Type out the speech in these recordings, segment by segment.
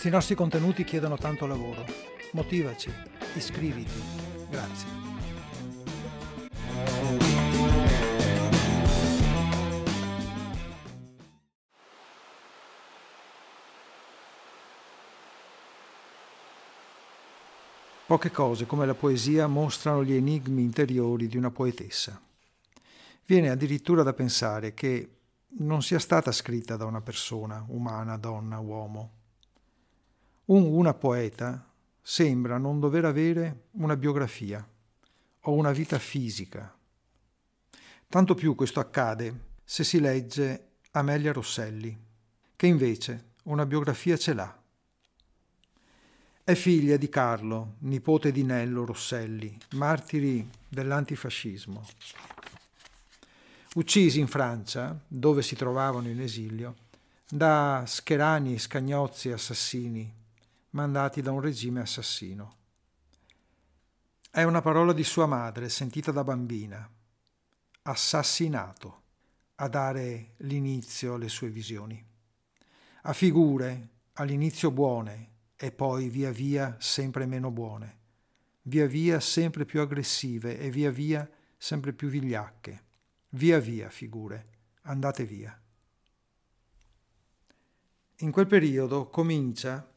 Questi nostri contenuti chiedono tanto lavoro. Motivaci, iscriviti. Grazie. Poche cose come la poesia mostrano gli enigmi interiori di una poetessa. Viene addirittura da pensare che non sia stata scritta da una persona, umana, donna, uomo, un, una poeta sembra non dover avere una biografia o una vita fisica. Tanto più questo accade se si legge Amelia Rosselli, che invece una biografia ce l'ha. È figlia di Carlo, nipote di Nello Rosselli, martiri dell'antifascismo. Uccisi in Francia, dove si trovavano in esilio, da scherani, scagnozzi, assassini, mandati da un regime assassino. È una parola di sua madre, sentita da bambina, assassinato, a dare l'inizio alle sue visioni, a figure all'inizio buone e poi via via sempre meno buone, via via sempre più aggressive e via via sempre più vigliacche, via via figure, andate via. In quel periodo comincia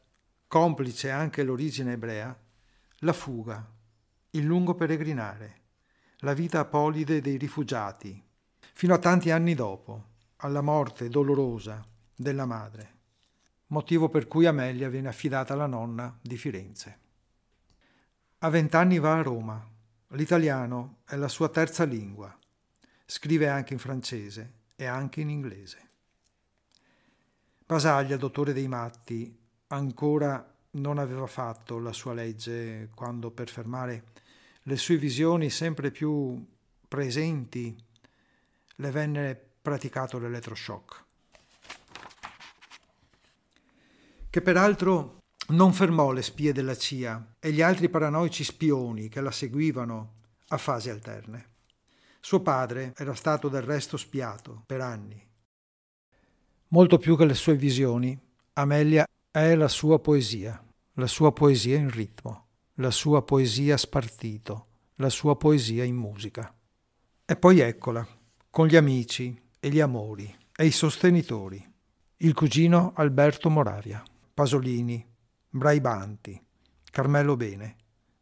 complice anche l'origine ebrea, la fuga, il lungo peregrinare, la vita apolide dei rifugiati, fino a tanti anni dopo, alla morte dolorosa della madre, motivo per cui Amelia viene affidata alla nonna di Firenze. A vent'anni va a Roma. L'italiano è la sua terza lingua. Scrive anche in francese e anche in inglese. Basaglia, dottore dei matti, ancora non aveva fatto la sua legge quando per fermare le sue visioni sempre più presenti le venne praticato l'elettroshock, che peraltro non fermò le spie della CIA e gli altri paranoici spioni che la seguivano a fasi alterne. Suo padre era stato del resto spiato per anni. Molto più che le sue visioni, Amelia è la sua poesia, la sua poesia in ritmo, la sua poesia spartito, la sua poesia in musica. E poi eccola, con gli amici e gli amori e i sostenitori, il cugino Alberto Moravia, Pasolini, Braibanti, Carmelo Bene,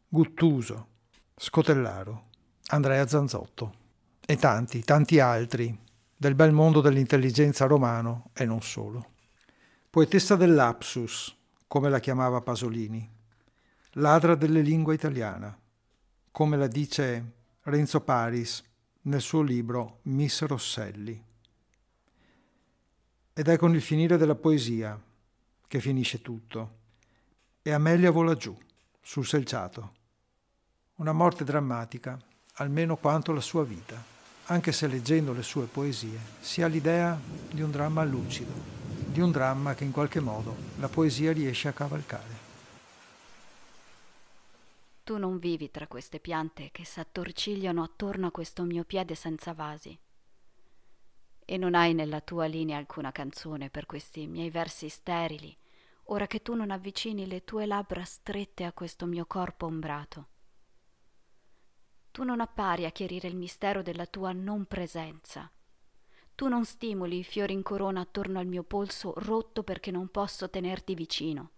Guttuso, Scotellaro, Andrea Zanzotto e tanti, tanti altri del bel mondo dell'intelligenza romano e non solo poetessa dell'apsus, come la chiamava Pasolini, ladra delle lingue italiane, come la dice Renzo Paris nel suo libro Miss Rosselli. Ed è con il finire della poesia che finisce tutto, e Amelia vola giù, sul selciato. Una morte drammatica, almeno quanto la sua vita, anche se leggendo le sue poesie si ha l'idea di un dramma lucido di un dramma che in qualche modo la poesia riesce a cavalcare. Tu non vivi tra queste piante che s'attorcigliano attorno a questo mio piede senza vasi. E non hai nella tua linea alcuna canzone per questi miei versi sterili, ora che tu non avvicini le tue labbra strette a questo mio corpo ombrato. Tu non appari a chiarire il mistero della tua non presenza tu non stimoli i fiori in corona attorno al mio polso rotto perché non posso tenerti vicino.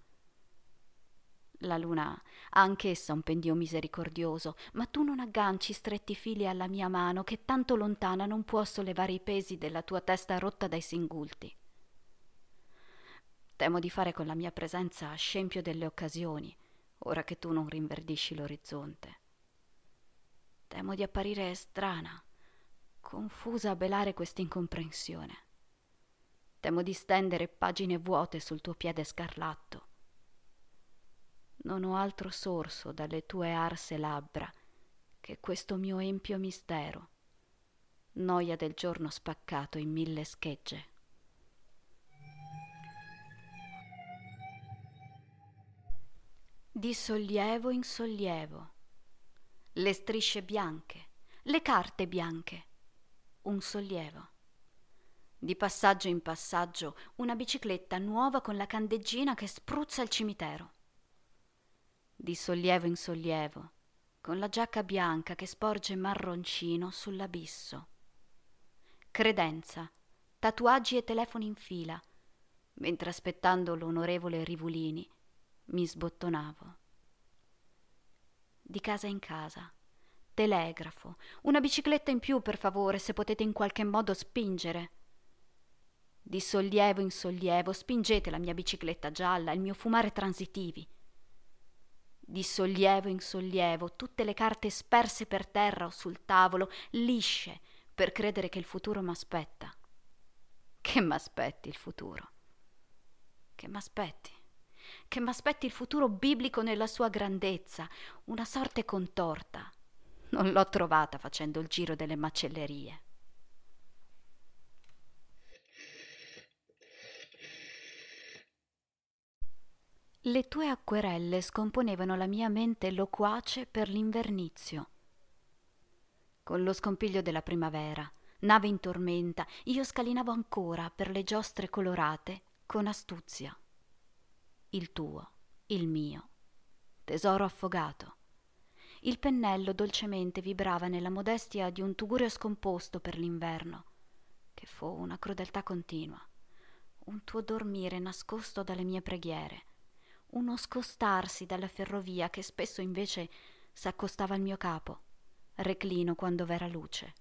La luna ha anch'essa un pendio misericordioso, ma tu non agganci stretti fili alla mia mano che tanto lontana non può sollevare i pesi della tua testa rotta dai singulti. Temo di fare con la mia presenza scempio delle occasioni, ora che tu non rinverdisci l'orizzonte. Temo di apparire strana confusa a belare quest'incomprensione. Temo di stendere pagine vuote sul tuo piede scarlatto. Non ho altro sorso dalle tue arse labbra che questo mio empio mistero, noia del giorno spaccato in mille schegge. Di sollievo in sollievo, le strisce bianche, le carte bianche, un sollievo. Di passaggio in passaggio una bicicletta nuova con la candeggina che spruzza il cimitero. Di sollievo in sollievo, con la giacca bianca che sporge marroncino sull'abisso. Credenza, tatuaggi e telefoni in fila, mentre aspettando l'onorevole Rivulini mi sbottonavo. Di casa in casa, telegrafo, una bicicletta in più per favore, se potete in qualche modo spingere. Di sollievo in sollievo spingete la mia bicicletta gialla, il mio fumare transitivi. Di sollievo in sollievo tutte le carte sperse per terra o sul tavolo, lisce, per credere che il futuro m'aspetta. Che m'aspetti il futuro? Che m'aspetti? Che m'aspetti il futuro biblico nella sua grandezza, una sorte contorta non l'ho trovata facendo il giro delle macellerie. Le tue acquerelle scomponevano la mia mente loquace per l'invernizio. Con lo scompiglio della primavera, nave in tormenta, io scalinavo ancora per le giostre colorate con astuzia. Il tuo, il mio, tesoro affogato il pennello dolcemente vibrava nella modestia di un tugurio scomposto per l'inverno, che fu una crudeltà continua. Un tuo dormire nascosto dalle mie preghiere, uno scostarsi dalla ferrovia che spesso invece s'accostava al mio capo, reclino quando v'era luce.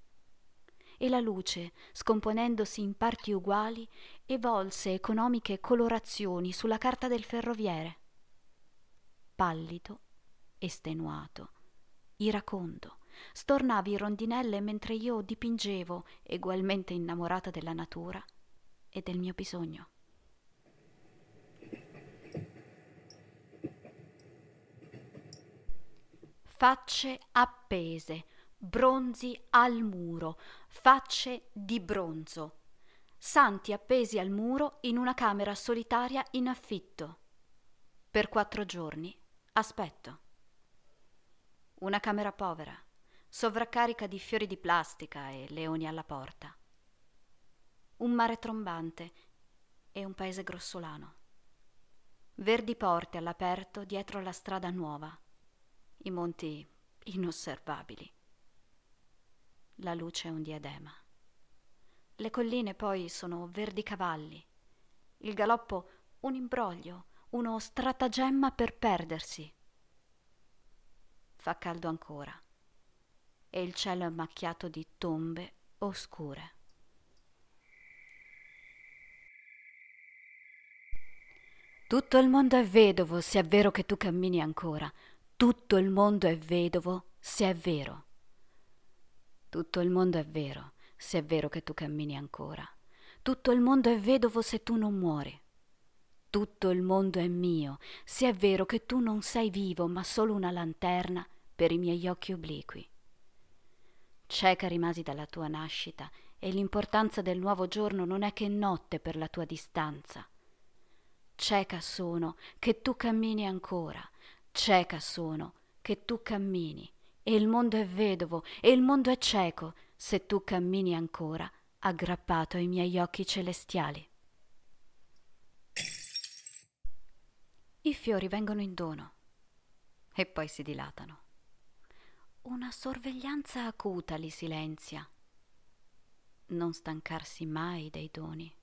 E la luce, scomponendosi in parti uguali, evolse economiche colorazioni sulla carta del ferroviere. Pallido, estenuato, iracondo, stornavi rondinelle mentre io dipingevo, egualmente innamorata della natura e del mio bisogno. Facce appese, bronzi al muro, facce di bronzo, santi appesi al muro in una camera solitaria in affitto. Per quattro giorni aspetto. Una camera povera, sovraccarica di fiori di plastica e leoni alla porta. Un mare trombante e un paese grossolano. Verdi porte all'aperto dietro la strada nuova, i monti inosservabili. La luce è un diadema. Le colline poi sono verdi cavalli, il galoppo un imbroglio, uno stratagemma per perdersi fa caldo ancora e il cielo è macchiato di tombe oscure. Tutto il mondo è vedovo se è vero che tu cammini ancora. Tutto il mondo è vedovo se è vero. Tutto il mondo è vero se è vero che tu cammini ancora. Tutto il mondo è vedovo se tu non muori tutto il mondo è mio, se è vero che tu non sei vivo ma solo una lanterna per i miei occhi obliqui. Cieca rimasi dalla tua nascita e l'importanza del nuovo giorno non è che notte per la tua distanza. Cieca sono che tu cammini ancora, cieca sono che tu cammini, e il mondo è vedovo e il mondo è cieco se tu cammini ancora aggrappato ai miei occhi celestiali. I fiori vengono in dono e poi si dilatano. Una sorveglianza acuta li silenzia. Non stancarsi mai dei doni.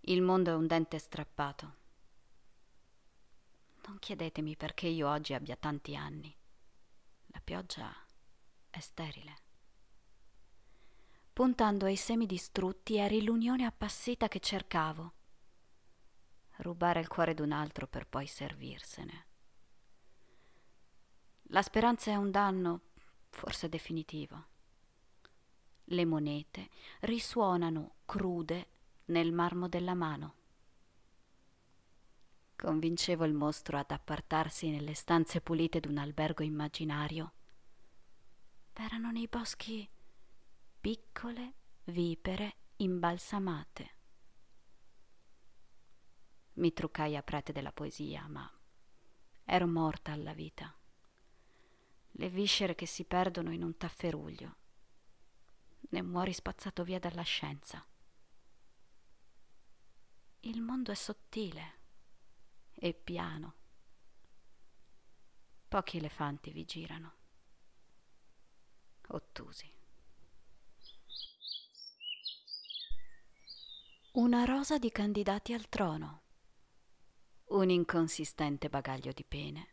Il mondo è un dente strappato. Non chiedetemi perché io oggi abbia tanti anni. La pioggia è sterile. Puntando ai semi distrutti eri l'unione appassita che cercavo rubare il cuore d'un altro per poi servirsene. La speranza è un danno forse definitivo. Le monete risuonano crude nel marmo della mano. Convincevo il mostro ad appartarsi nelle stanze pulite d'un albergo immaginario. Erano nei boschi piccole vipere imbalsamate mi truccai a prete della poesia, ma ero morta alla vita. Le viscere che si perdono in un tafferuglio. Ne muori spazzato via dalla scienza. Il mondo è sottile e piano. Pochi elefanti vi girano, ottusi. Una rosa di candidati al trono un inconsistente bagaglio di pene,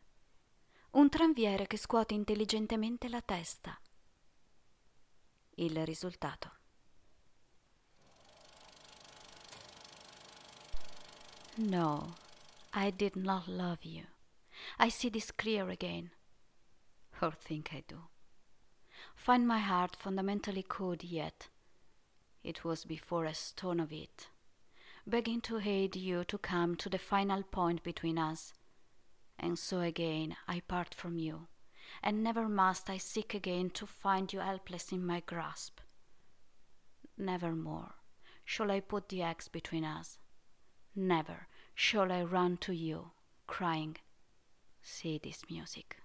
un tranviere che scuote intelligentemente la testa. Il risultato. No, I did not love you. I see this clear again. Or think I do. Find my heart fundamentally cold yet. It was before a stone of it. begging to aid you to come to the final point between us. And so again I part from you, and never must I seek again to find you helpless in my grasp. Never more shall I put the axe between us. Never shall I run to you, crying, See this music.